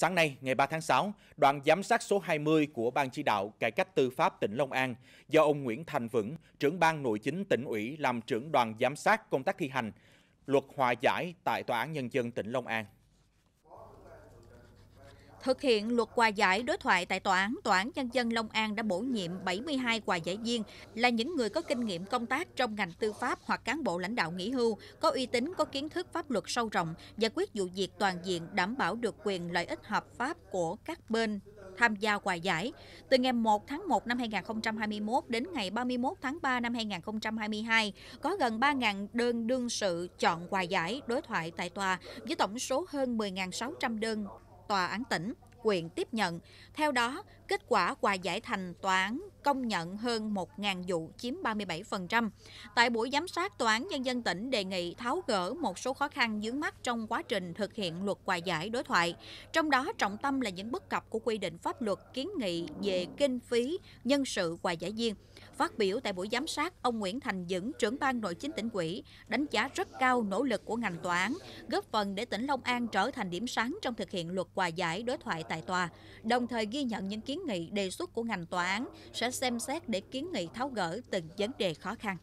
Sáng nay, ngày 3 tháng 6, đoàn giám sát số 20 của Ban chỉ đạo cải cách tư pháp tỉnh Long An do ông Nguyễn Thành Vững, trưởng ban nội chính tỉnh ủy làm trưởng đoàn giám sát công tác thi hành luật hòa giải tại Tòa án Nhân dân tỉnh Long An Thực hiện luật quà giải đối thoại tại tòa án, tòa án nhân dân Long An đã bổ nhiệm 72 quà giải viên là những người có kinh nghiệm công tác trong ngành tư pháp hoặc cán bộ lãnh đạo nghỉ hưu, có uy tín, có kiến thức pháp luật sâu rộng, giải quyết vụ việc toàn diện, đảm bảo được quyền lợi ích hợp pháp của các bên tham gia quà giải. Từ ngày 1 tháng 1 năm 2021 đến ngày 31 tháng 3 năm 2022, có gần 3.000 đơn đương sự chọn quà giải đối thoại tại tòa với tổng số hơn 10.600 đơn tòa án tỉnh quyện tiếp nhận. Theo đó, kết quả quà giải thành tòa án công nhận hơn 1.000 vụ chiếm 37%. Tại buổi giám sát, Tòa án Nhân dân tỉnh đề nghị tháo gỡ một số khó khăn dướng mắt trong quá trình thực hiện luật quà giải đối thoại. Trong đó, trọng tâm là những bất cập của quy định pháp luật kiến nghị về kinh phí, nhân sự quà giải viên. Phát biểu tại buổi giám sát, ông Nguyễn Thành Dững, trưởng ban nội chính tỉnh ủy, đánh giá rất cao nỗ lực của ngành tòa án, góp phần để tỉnh Long An trở thành điểm sáng trong thực hiện luật quà giải đối thoại tại tòa, đồng thời ghi nhận những kiến nghị đề xuất của ngành tòa án sẽ xem xét để kiến nghị tháo gỡ từng vấn đề khó khăn.